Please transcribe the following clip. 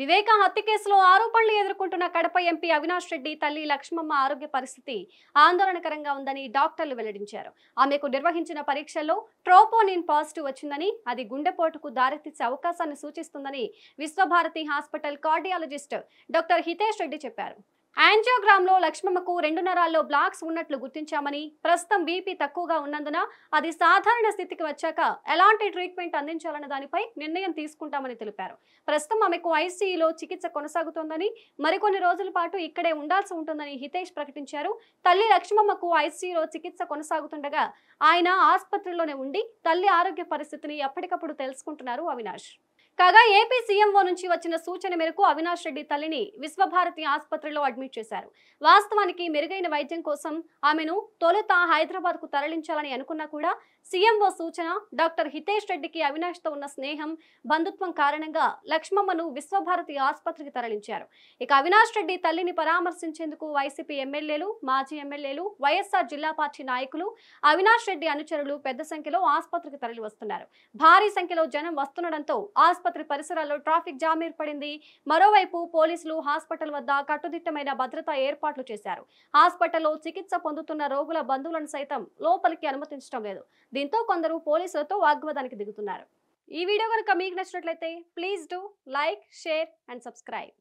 వివేక హత్య కేసులో ఆరోపణలు ఎదుర్కొంటున్న కడప ఎంపీ అవినాష్ రెడ్డి తల్లి లక్ష్మమ్మ ఆరోగ్య పరిస్థితి ఆందోళనకరంగా ఉందని డాక్టర్లు వెల్లడించారు ఆమెకు నిర్వహించిన పరీక్షల్లో ట్రోపోనిన్ పాజిటివ్ వచ్చిందని అది గుండెపోటుకు దారితీసే అవకాశాన్ని సూచిస్తుందని Vishwabharati hospital cardiologist doctor Hitesh Reddy చెప్పారు యాంజియోగ్రామ్లో లక్ష్మమ్మకు రెండు నరాల్లో బ్లాక్స్ ఉన్నట్లు గుర్తించామని ప్రస్తుతం బీపీ తక్కువగా ఉన్నందున అది సాధారణ స్థితికి వచ్చాక ఎలాంటి ట్రీట్మెంట్ అందించాలన్న దానిపై నిర్ణయం తీసుకుంటామని తెలిపారు ప్రస్తుతం ఆమెకు ఐసీఈలో చికిత్స కొనసాగుతోందని మరికొన్ని రోజుల పాటు ఇక్కడే ఉండాల్సి ఉంటుందని హితేష్ ప్రకటించారు తల్లి లక్ష్మమ్మకు ఐసీఈలో చికిత్స కొనసాగుతుండగా ఆయన ఆసుపత్రిలోనే ఉండి తల్లి ఆరోగ్య పరిస్థితిని ఎప్పటికప్పుడు తెలుసుకుంటున్నారు అవినాష్ కాగా ఏపీ సీఎంఓ నుంచి వచ్చిన సూచన మేరకు అవినాష్ రెడ్డి తల్లిని విశ్వభారతి ఆసుపత్రిలో అడ్మిట్ చేశారు వాస్తవానికి మెరుగైన వైద్యం కోసం ఆమెను తొలుత హైదరాబాద్ కు తరలించాలని అనుకున్నా కూడా సీఎంఓ సూచన డాక్టర్ హితేష్ రెడ్డికి అవినాష్ తో ఉన్న స్నేహం బంధుత్వం కారణంగా లక్ష్మమ్మను విశ్వభారతి ఆసుపత్రికి తరలించారు ఇక అవినాష్ రెడ్డి తల్లిని పరామర్శించేందుకు వైసీపీ ఎమ్మెల్యేలు మాజీ ఎమ్మెల్యేలు వైఎస్ఆర్ జిల్లా పార్టీ నాయకులు అవినాష్ రెడ్డి అనుచరులు పెద్ద సంఖ్యలో ఆసుపత్రికి తరలివస్తున్నారు భారీ సంఖ్యలో జనం వస్తుండటంతో ఆసుపత్రి ఆసుపత్రి పరిసరాల్లో ట్రాఫిక్ జామ్ ఏర్పడింది మరోవైపు పోలీసులు హాస్పిటల్ వద్ద కట్టుదిట్టమైన భద్రతా ఏర్పాట్లు చేశారు హాస్పిటల్లో చికిత్స పొందుతున్న రోగుల బంధువులను సైతం లోపలికి అనుమతించడం లేదు దీంతో కొందరు పోలీసులతో వాగ్వాదానికి దిగుతున్నారు ఈ వీడియో కనుక మీకు నచ్చినట్లయితే please do like share and subscribe